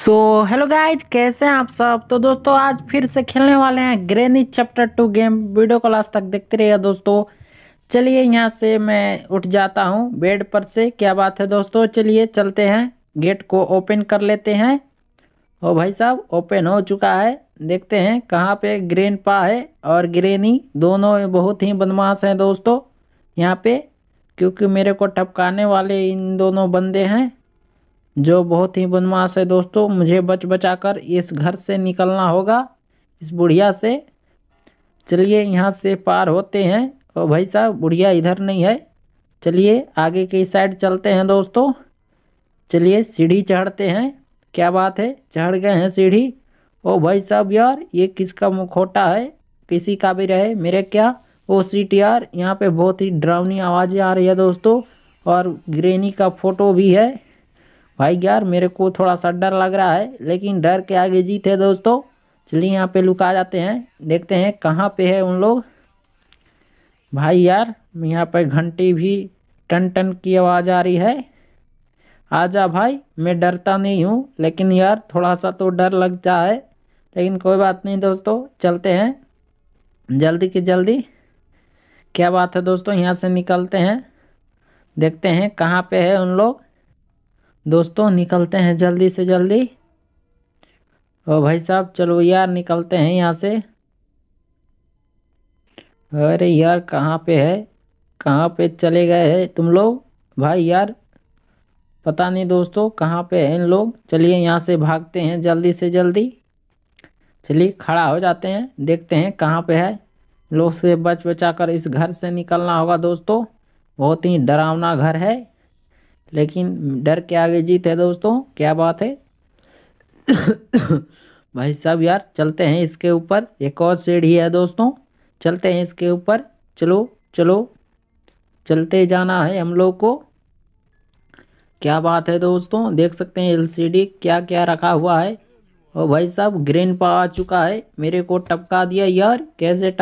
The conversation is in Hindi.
सो हेलो गाइज कैसे हैं आप सब तो दोस्तों आज फिर से खेलने वाले हैं Granny chapter two game video को लास्ट तक देखते रहिए दोस्तों चलिए यहाँ से मैं उठ जाता हूँ बेड पर से क्या बात है दोस्तों चलिए चलते हैं गेट को ओपन कर लेते हैं ओ भाई साहब ओपन हो चुका है देखते हैं कहाँ पे ग्रेन पा है और ग्रेनी दोनों बहुत ही बदमाश हैं दोस्तों यहाँ पे क्योंकि मेरे को टपकाने वाले इन दोनों बंदे हैं जो बहुत ही बदमाश है दोस्तों मुझे बच बचा कर इस घर से निकलना होगा इस बुढ़िया से चलिए यहाँ से पार होते हैं और भाई साहब बुढ़िया इधर नहीं है चलिए आगे की साइड चलते हैं दोस्तों चलिए सीढ़ी चढ़ते हैं क्या बात है चढ़ गए हैं सीढ़ी ओ भाई साहब यार ये किसका मुखोटा है किसी का भी रहे मेरे क्या ओ सी टी आर यहाँ पर बहुत ही ड्राउनी आवाज़ें आ रही है दोस्तों और ग्रेनी का फ़ोटो भी है भाई यार मेरे को थोड़ा सा डर लग रहा है लेकिन डर के आगे जीत है दोस्तों चलिए यहाँ पे लुका जाते हैं देखते हैं कहाँ पे है उन लोग भाई यार यहाँ पर घंटी भी टन टन की आवाज़ आ रही है आजा भाई मैं डरता नहीं हूँ लेकिन यार थोड़ा सा तो डर लगता है लेकिन कोई बात नहीं दोस्तों चलते हैं जल्दी की जल्दी क्या बात है दोस्तों यहाँ से निकलते हैं देखते हैं कहाँ पे है उन लोग दोस्तों निकलते हैं जल्दी से जल्दी ओ भाई साहब चलो यार निकलते हैं यहाँ से अरे यार कहाँ पे है कहाँ पे चले गए हैं तुम लोग भाई यार पता नहीं दोस्तों कहाँ पे हैं इन लोग चलिए यहाँ से भागते हैं जल्दी से जल्दी चलिए खड़ा हो जाते हैं देखते हैं कहाँ पे है लोग से बच बचा कर इस घर से निकलना होगा दोस्तों बहुत ही डरावना घर है लेकिन डर के आगे जीत है दोस्तों क्या बात है भाई साहब यार चलते हैं इसके ऊपर एक और सीढ़ी है दोस्तों चलते हैं इसके ऊपर चलो चलो चलते जाना है हम लोग को क्या बात है दोस्तों देख सकते हैं एलसीडी क्या क्या रखा हुआ है और भाई साहब ग्रीन पर आ चुका है मेरे को टपका दिया यार कैसे टप